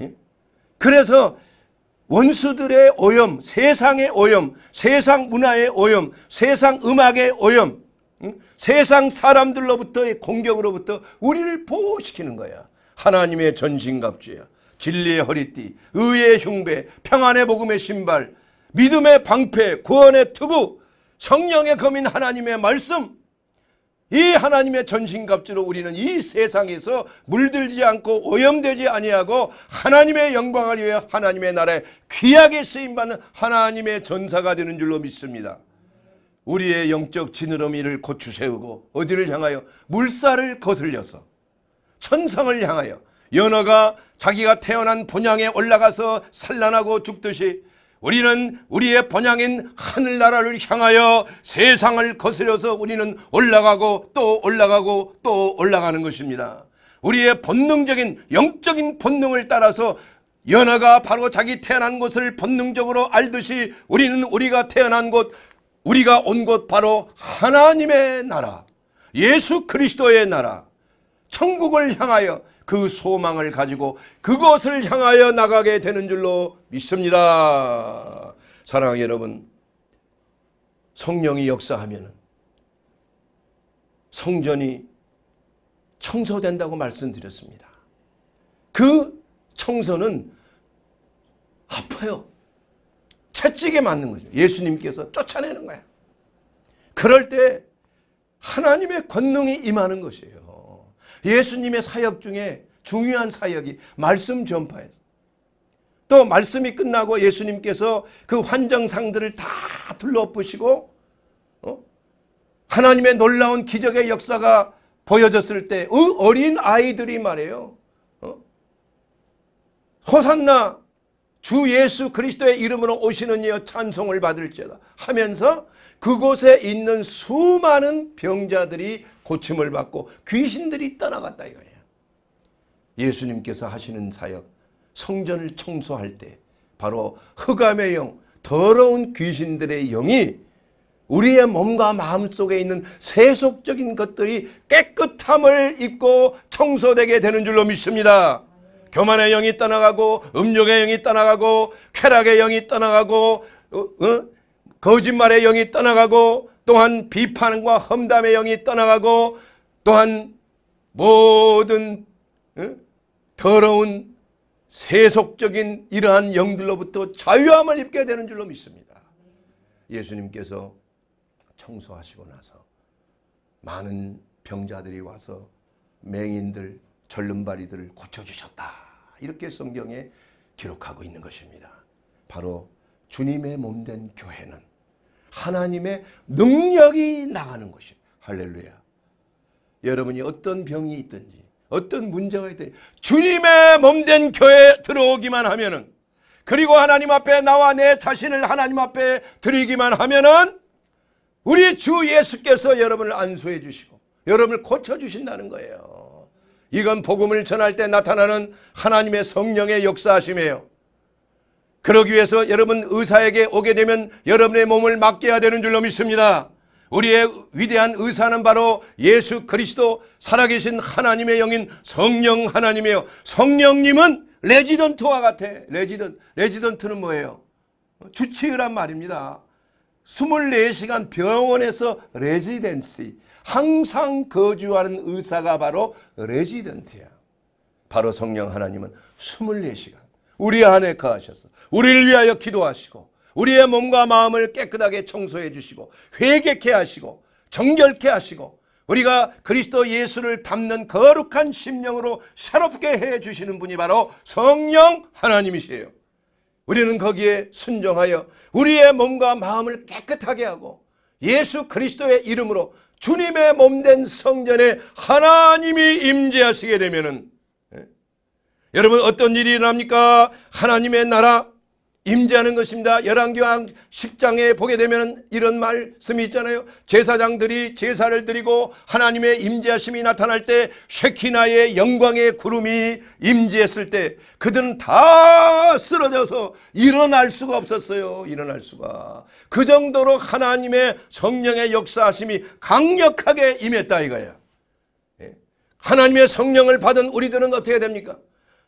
예? 그래서 원수들의 오염, 세상의 오염, 세상 문화의 오염, 세상 음악의 오염 응? 세상 사람들로부터의 공격으로부터 우리를 보호시키는 거야. 하나님의 전신갑주야. 진리의 허리띠, 의의 흉배, 평안의 복음의 신발, 믿음의 방패, 구원의 투구, 성령의 검인 하나님의 말씀. 이 하나님의 전신갑주로 우리는 이 세상에서 물들지 않고 오염되지 아니하고 하나님의 영광을 위해 하나님의 나라에 귀하게 쓰임받는 하나님의 전사가 되는 줄로 믿습니다. 우리의 영적 지느러미를 고추세우고 어디를 향하여 물살을 거슬려서 천상을 향하여 연어가 자기가 태어난 본향에 올라가서 산란하고 죽듯이 우리는 우리의 본향인 하늘나라를 향하여 세상을 거스려서 우리는 올라가고 또 올라가고 또 올라가는 것입니다. 우리의 본능적인 영적인 본능을 따라서 연어가 바로 자기 태어난 곳을 본능적으로 알듯이 우리는 우리가 태어난 곳 우리가 온 곳 바로 하나님의 나라, 예수 그리스도의 나라, 천국을 향하여 그 소망을 가지고 그것을 향하여 나가게 되는 줄로 믿습니다. 사랑하는 여러분, 성령이 역사하면 성전이 청소된다고 말씀드렸습니다. 그 청소는 아파요. 채찍에 맞는 거죠. 예수님께서 쫓아내는 거야. 그럴 때 하나님의 권능이 임하는 것이에요. 예수님의 사역 중에 중요한 사역이 말씀 전파에서또 말씀이 끝나고 예수님께서 그 환정상들을 다둘러보시고 어? 하나님의 놀라운 기적의 역사가 보여졌을 때 어, 어린 아이들이 말해요. 어? 호산나 주 예수 그리스도의 이름으로 오시는 이여 찬송을 받을지어다 하면서 그곳에 있는 수많은 병자들이 고침을 받고 귀신들이 떠나갔다 이거예요. 예수님께서 하시는 사역 성전을 청소할 때 바로 흑암의 영 더러운 귀신들의 영이 우리의 몸과 마음 속에 있는 세속적인 것들이 깨끗함을 입고 청소되게 되는 줄로 믿습니다. 교만의 영이 떠나가고 음욕의 영이 떠나가고 쾌락의 영이 떠나가고 어, 어? 거짓말의 영이 떠나가고 또한 비판과 험담의 영이 떠나가고 또한 모든 어? 더러운 세속적인 이러한 영들로부터 자유함을 입게 되는 줄로 믿습니다. 예수님께서 청소하시고 나서 많은 병자들이 와서 맹인들, 절름발이들을 고쳐주셨다. 이렇게 성경에 기록하고 있는 것입니다. 바로 주님의 몸 된 교회는 하나님의 능력이 나가는 것이 할렐루야. 여러분이 어떤 병이 있든지 어떤 문제가 있든지 주님의 몸 된 교회에 들어오기만 하면은 그리고 하나님 앞에 나와 내 자신을 하나님 앞에 드리기만 하면은 우리 주 예수께서 여러분을 안수해 주시고 여러분을 고쳐 주신다는 거예요. 이건 복음을 전할 때 나타나는 하나님의 성령의 역사하심이에요. 그러기 위해서 여러분 의사에게 오게 되면 여러분의 몸을 맡겨야 되는 줄로 믿습니다. 우리의 위대한 의사는 바로 예수 그리스도 살아계신 하나님의 영인 성령 하나님이에요. 성령님은 레지던트와 같아. 레지던, 레지던트는 뭐예요? 주치의란 말입니다. 24시간 병원에서 레지던시 항상 거주하는 의사가 바로 레지던트야. 바로 성령 하나님은 24시간 우리 안에 거하셔서 우리를 위하여 기도하시고 우리의 몸과 마음을 깨끗하게 청소해 주시고 회개케 하시고 정결케 하시고 우리가 그리스도 예수를 담는 거룩한 심령으로 새롭게 해 주시는 분이 바로 성령 하나님이시요 우리는 거기에 순종하여 우리의 몸과 마음을 깨끗하게 하고 예수 그리스도의 이름으로 주님의 몸된 성전에 하나님이 임재하시게 되면은 예? 여러분 어떤 일이 일어납니까? 하나님의 나라 임재하는 것입니다. 열왕기왕 10장에 보게 되면 이런 말씀이 있잖아요. 제사장들이 제사를 드리고 하나님의 임재하심이 나타날 때 쉐키나의 영광의 구름이 임재했을 때 그들은 다 쓰러져서 일어날 수가 없었어요. 일어날 수가. 그 정도로 하나님의 성령의 역사하심이 강력하게 임했다 이거예요. 하나님의 성령을 받은 우리들은 어떻게 됩니까?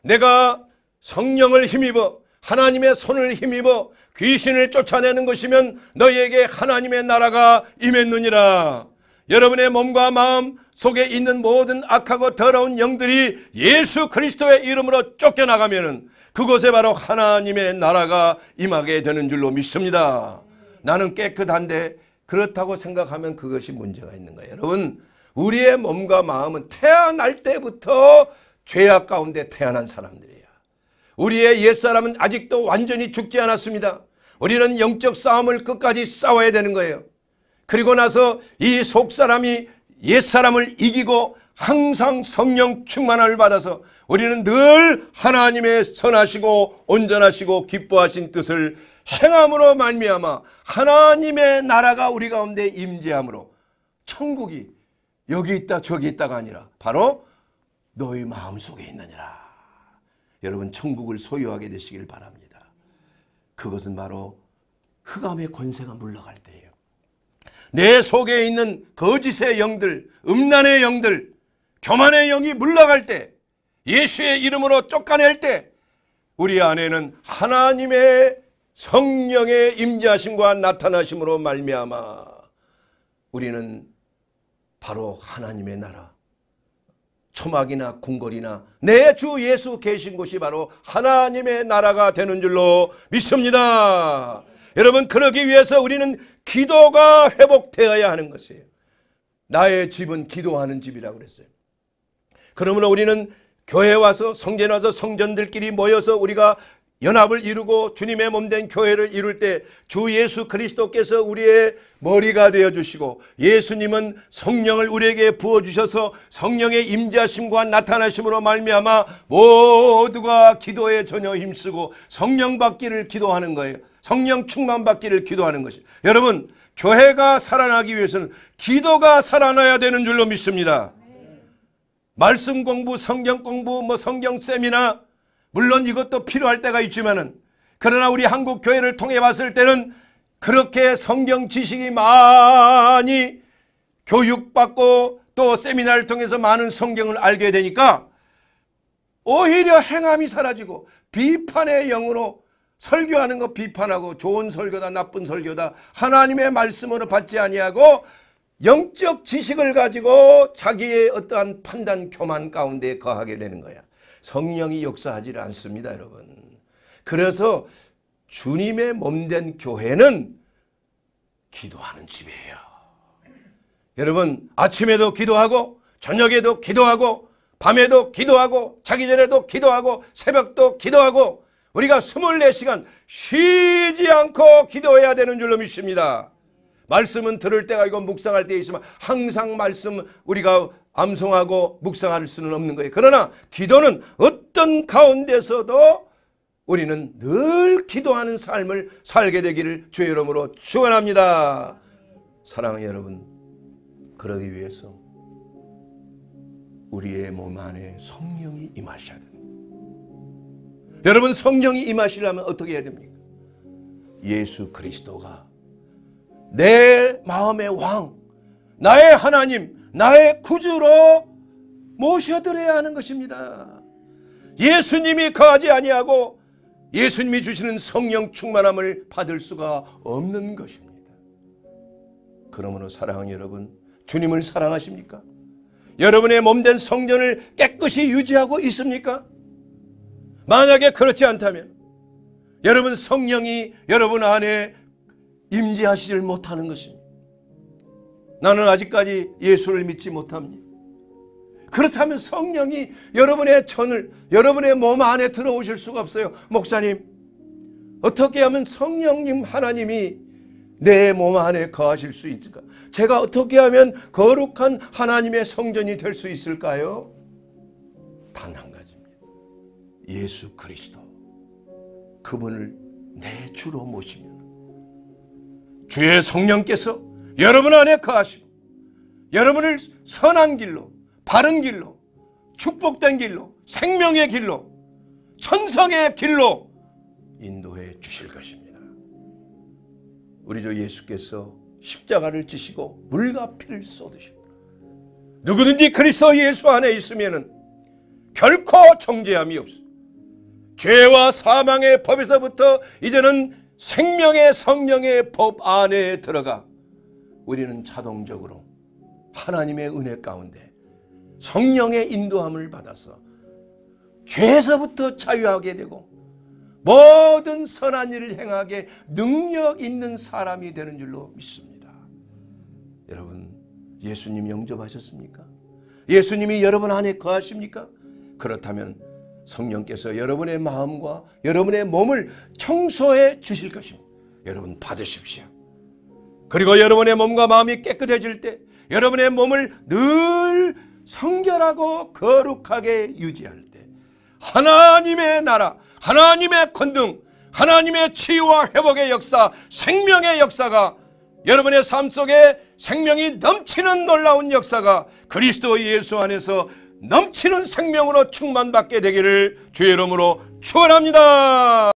내가 성령을 힘입어 하나님의 손을 힘입어 귀신을 쫓아내는 것이면 너희에게 하나님의 나라가 임했느니라. 여러분의 몸과 마음 속에 있는 모든 악하고 더러운 영들이 예수 그리스도의 이름으로 쫓겨나가면 그곳에 바로 하나님의 나라가 임하게 되는 줄로 믿습니다. 나는 깨끗한데 그렇다고 생각하면 그것이 문제가 있는 거예요. 여러분, 우리의 몸과 마음은 태어날 때부터 죄악 가운데 태어난 사람들 우리의 옛사람은 아직도 완전히 죽지 않았습니다. 우리는 영적 싸움을 끝까지 싸워야 되는 거예요. 그리고 나서 이 속사람이 옛사람을 이기고 항상 성령 충만함을 받아서 우리는 늘 하나님의 선하시고 온전하시고 기뻐하신 뜻을 행함으로 말미암아 하나님의 나라가 우리 가운데 임재함으로 천국이 여기 있다 저기 있다가 아니라 바로 너희 마음속에 있느니라. 여러분 천국을 소유하게 되시길 바랍니다. 그것은 바로 흑암의 권세가 물러갈 때예요. 내 속에 있는 거짓의 영들, 음란의 영들, 교만의 영이 물러갈 때, 예수의 이름으로 쫓아낼 때, 우리 안에는 하나님의 성령의 임재심과 나타나심으로 말미암아 우리는 바로 하나님의 나라, 초막이나 궁궐이나 내 주 예수 계신 곳이 바로 하나님의 나라가 되는 줄로 믿습니다. 여러분 그러기 위해서 우리는 기도가 회복되어야 하는 것이에요. 나의 집은 기도하는 집이라고 그랬어요. 그러므로 우리는 교회 와서 성전 와서 성전들끼리 모여서 우리가 연합을 이루고 주님의 몸된 교회를 이룰 때 주 예수 그리스도께서 우리의 머리가 되어 주시고 예수님은 성령을 우리에게 부어 주셔서 성령의 임자심과 나타나심으로 말미암아 모두가 기도에 전혀 힘쓰고 성령 받기를 기도하는 거예요. 성령 충만 받기를 기도하는 것이. 여러분, 교회가 살아나기 위해서는 기도가 살아나야 되는 줄로 믿습니다. 말씀 공부, 성경 공부, 뭐 성경 세미나 물론 이것도 필요할 때가 있지만은 그러나 우리 한국 교회를 통해 봤을 때는 그렇게 성경 지식이 많이 교육받고 또 세미나를 통해서 많은 성경을 알게 되니까 오히려 행함이 사라지고 비판의 영으로 설교하는 거 비판하고 좋은 설교다 나쁜 설교다 하나님의 말씀으로 받지 아니하고 영적 지식을 가지고 자기의 어떠한 판단 교만 가운데 거하게 되는 거야. 성령이 역사하지 않습니다, 여러분. 그래서 주님의 몸된 교회는 기도하는 집이에요. 여러분, 아침에도 기도하고, 저녁에도 기도하고, 밤에도 기도하고, 자기 전에도 기도하고, 새벽도 기도하고, 우리가 24시간 쉬지 않고 기도해야 되는 줄로 믿습니다. 말씀은 들을 때가 있고, 묵상할 때 있으면 항상 말씀 우리가 암송하고 묵상할 수는 없는 거예요. 그러나 기도는 어떤 가운데서도 우리는 늘 기도하는 삶을 살게 되기를 주의 이름으로 축원합니다. 사랑하는 여러분, 그러기 위해서 우리의 몸 안에 성령이 임하셔야 됩니다. 여러분 성령이 임하시려면 어떻게 해야 됩니까? 예수 그리스도가 내 마음의 왕, 나의 하나님, 나의 구주로 모셔드려야 하는 것입니다. 예수님이 거하지 아니하고 예수님이 주시는 성령 충만함을 받을 수가 없는 것입니다. 그러므로 사랑하는 여러분, 주님을 사랑하십니까? 여러분의 몸된 성전을 깨끗이 유지하고 있습니까? 만약에 그렇지 않다면 여러분 성령이 여러분 안에 임재하시질 못하는 것입니다. 나는 아직까지 예수를 믿지 못합니다. 그렇다면 성령이 여러분의 전을 여러분의 몸 안에 들어오실 수가 없어요. 목사님 어떻게 하면 성령님 하나님이 내 몸 안에 거하실 수 있을까? 제가 어떻게 하면 거룩한 하나님의 성전이 될 수 있을까요? 단 한 가지입니다. 예수 그리스도 그분을 내 주로 모시면 주의 성령께서 여러분 안에 거하시고 여러분을 선한 길로 바른 길로 축복된 길로 생명의 길로 천성의 길로 인도해 주실 것입니다. 우리 주 예수께서 십자가를 지시고 물과 피를 쏟으시고 누구든지 그리스도 예수 안에 있으면 결코 정죄함이 없습니다 죄와 사망의 법에서부터 이제는 생명의 성령의 법 안에 들어가 우리는 자동적으로 하나님의 은혜 가운데 성령의 인도함을 받아서 죄에서부터 자유하게 되고 모든 선한 일을 행하게 능력 있는 사람이 되는 줄로 믿습니다. 여러분 예수님 영접하셨습니까? 예수님이 여러분 안에 거하십니까? 그렇다면 성령께서 여러분의 마음과 여러분의 몸을 청소해 주실 것입니다. 여러분 받으십시오. 그리고 여러분의 몸과 마음이 깨끗해질 때 여러분의 몸을 늘 성결하고 거룩하게 유지할 때 하나님의 나라, 하나님의 권등 하나님의 치유와 회복의 역사, 생명의 역사가 여러분의 삶 속에 생명이 넘치는 놀라운 역사가 그리스도 예수 안에서 넘치는 생명으로 충만받게 되기를 주의 이름으로 축원합니다.